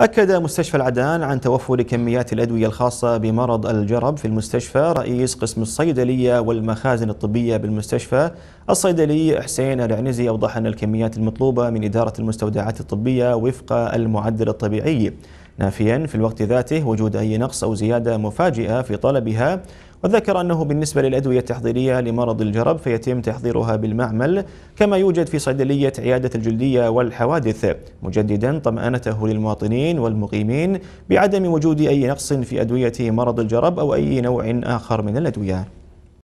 أكد مستشفى العدان عن توفر كميات الأدوية الخاصة بمرض الجرب في المستشفى رئيس قسم الصيدلية والمخازن الطبية بالمستشفى الصيدلي حسين العنزي أوضح أن الكميات المطلوبة من إدارة المستودعات الطبية وفق المعدل الطبيعي نافيا في الوقت ذاته وجود أي نقص أو زيادة مفاجئة في طلبها وذكر أنه بالنسبة للأدوية التحضيرية لمرض الجرب فيتم تحضيرها بالمعمل كما يوجد في صيدلية عيادة الجلدية والحوادث مجددا طمأنته للمواطنين والمقيمين بعدم وجود أي نقص في أدوية مرض الجرب أو أي نوع آخر من الأدوية